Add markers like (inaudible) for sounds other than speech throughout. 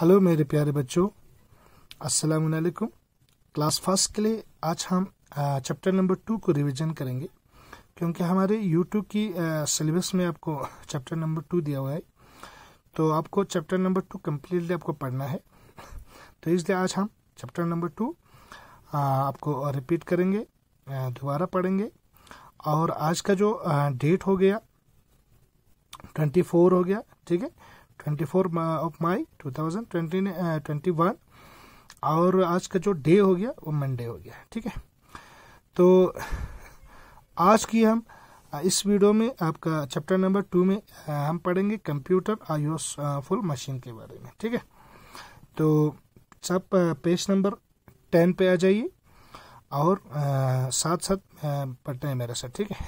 Hello मेरे प्यारे बच्चों अस्सलाम वालेकुम क्लास फर्स्ट के लिए आज हम चैप्टर नंबर टू को रिवीजन करेंगे क्योंकि हमारे यूट्यूब की सिलेबस में आपको चैप्टर नंबर टू दिया हुआ है तो आपको चैप्टर नंबर टू कम्प्लीटली आपको पढ़ना है (laughs) तो इसलिए आज हम चैप्टर नंबर टू आपको रिपीट करेंगे दोबारा पढ़ेंगे और आज का जो डेट हो गया ट्वेंटी फोर हो गया ठीक है 24 ऑफ माई 2021 और आज का जो डे हो गया वो मंडे हो गया ठीक है तो आज की हम इस वीडियो में आपका चैप्टर नंबर टू में हम पढ़ेंगे कंप्यूटर आईओ फुल मशीन के बारे में ठीक है तो सब पेज नंबर टेन पे आ जाइए और आ, साथ साथ पढ़ते हैं मेरे साथ ठीक है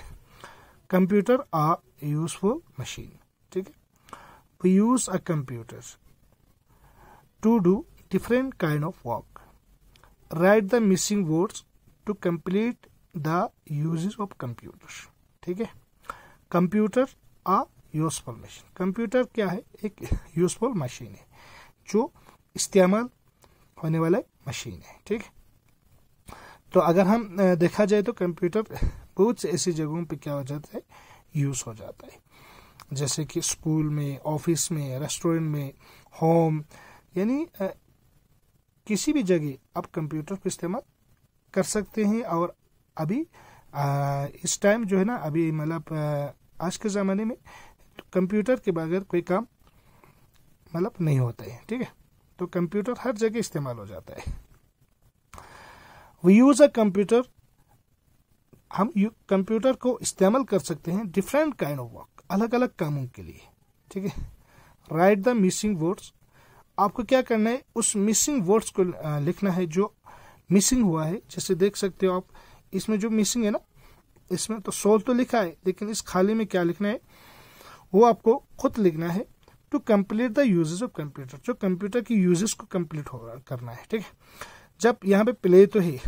कंप्यूटर आ यूजफुल मशीन ठीक है we use a computer to do different kind of work. Write the missing words to complete the uses of computer. ठीक है computer a useful machine computer क्या है एक यूजफुल मशीन है जो इस्तेमाल होने वाला मशीन है ठीक है तो अगर हम देखा जाए तो कंप्यूटर बहुत से ऐसी जगहों पे क्या हो जाता है यूज हो जाता है जैसे कि स्कूल में ऑफिस में रेस्टोरेंट में होम यानी किसी भी जगह आप कंप्यूटर को इस्तेमाल कर सकते हैं और अभी आ, इस टाइम जो है ना अभी मतलब आज के ज़माने में तो कंप्यूटर के बगैर कोई काम मतलब नहीं होता है ठीक है तो कंप्यूटर हर जगह इस्तेमाल हो जाता है वी यूज़ अ कंप्यूटर हम कंप्यूटर को इस्तेमाल कर सकते हैं डिफरेंट काइंड ऑफ वर्क अलग अलग कामों के लिए ठीक है राइट द मिसिंग वर्ड्स आपको क्या करना है उस मिसिंग वर्ड्स को लिखना है जो मिसिंग हुआ है जैसे देख सकते हो आप इसमें जो मिसिंग है ना इसमें तो सोल तो लिखा है लेकिन इस खाली में क्या लिखना है वो आपको खुद लिखना है to complete the usages of computer जो कंप्यूटर की यूजेस को कंप्लीट करना है ठीक है जब यहाँ पे प्ले तो है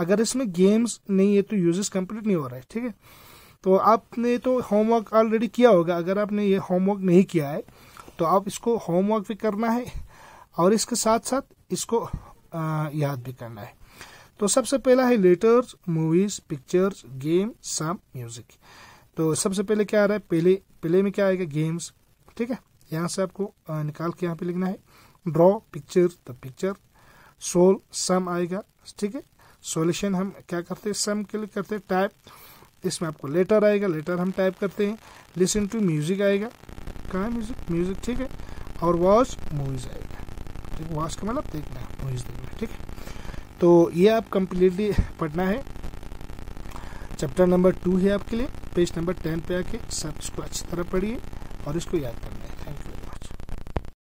अगर इसमें गेम्स नहीं है तो यूजेस कंप्लीट नहीं हो रहा है ठीक है तो आपने तो होमवर्क ऑलरेडी किया होगा अगर आपने ये होमवर्क नहीं किया है तो आप इसको होमवर्क भी करना है और इसके साथ साथ इसको आ, याद भी करना है तो सबसे पहला है letters movies pictures game some music तो सबसे पहले क्या आ रहा है पहले पहले में क्या आएगा गेम्स ठीक है यहाँ से आपको निकाल के यहाँ पे लिखना है ड्रॉ पिक्चर द पिक्चर सोल सम आएगा ठीक है सोल्यूशन हम क्या करते हैं सम के लिए करते हैं टाइप इसमें आपको लेटर आएगा लेटर हम टाइप करते हैं लिसन टू म्यूज़िक आएगा कहाँ है म्यूज़िक म्यूज़िक ठीक है और वॉच मूवीज़ आएगा ठीक है वॉच का मतलब देखना है मूवीज़ देखना ठीक है तो ये आप कंप्लीटली पढ़ना है चैप्टर नंबर टू है आपके लिए पेज नंबर टेन पे आके सब इसको अच्छी तरह पढ़िए और इसको याद करना